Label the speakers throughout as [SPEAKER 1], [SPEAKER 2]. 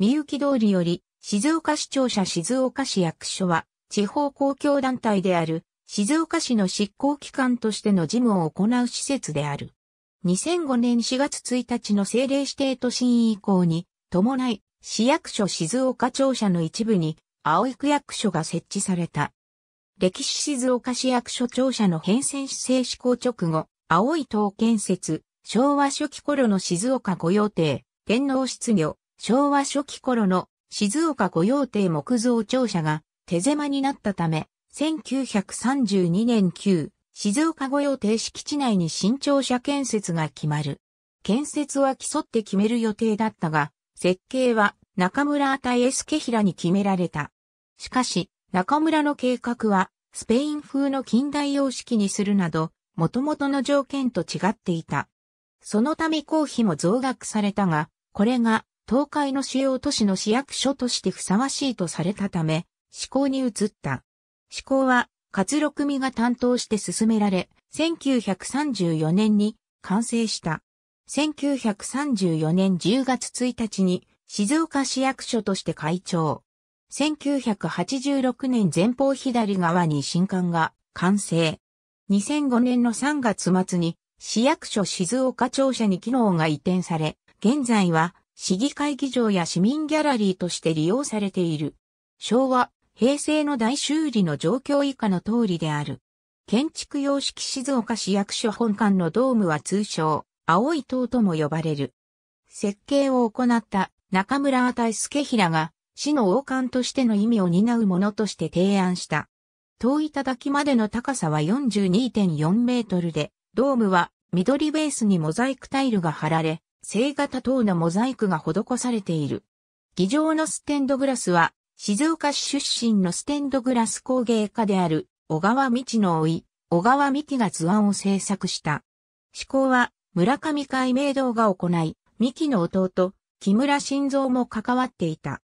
[SPEAKER 1] みゆき通りより、静岡市庁舎静岡市役所は、地方公共団体である、静岡市の執行機関としての事務を行う施設である。2005年4月1日の政令指定都心以降に、伴い、市役所静岡庁舎の一部に、青井区役所が設置された。歴史静岡市役所庁舎の変遷施政施行直後、青井党建設、昭和初期頃の静岡御用邸、天皇失業、昭和初期頃の静岡御用邸木造庁舎が手狭になったため、1932年旧静岡御用邸敷地内に新庁舎建設が決まる。建設は競って決める予定だったが、設計は中村あたえすけひらに決められた。しかし、中村の計画は、スペイン風の近代様式にするなど、元々の条件と違っていた。そのため公費も増額されたが、これが東海の主要都市の市役所としてふさわしいとされたため、施行に移った。施行は、活路組が担当して進められ、1934年に完成した。1934年10月1日に静岡市役所として会長。1986年前方左側に新館が完成。2005年の3月末に市役所静岡庁舎に機能が移転され、現在は市議会議場や市民ギャラリーとして利用されている。昭和、平成の大修理の状況以下の通りである。建築様式静岡市役所本館のドームは通称、青い塔とも呼ばれる。設計を行った中村あた助平が、市の王冠としての意味を担うものとして提案した。塔い頂までの高さは42.4メートルで、ドームは緑ベースにモザイクタイルが貼られ、正型等のモザイクが施されている。議場のステンドグラスは、静岡市出身のステンドグラス工芸家である、小川道の老い、小川未希が図案を制作した。思考は、村上海明堂が行い、未希の弟、木村晋三も関わっていた。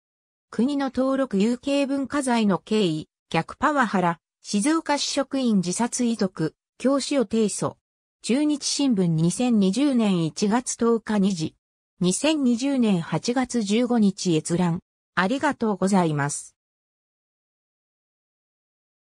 [SPEAKER 1] 国の登録有形文化財の経緯、逆パワハラ、静岡市職員自殺遺族、教師を提訴。中日新聞2020年1月10日2時。2020年8月15日閲覧。ありがとうございます。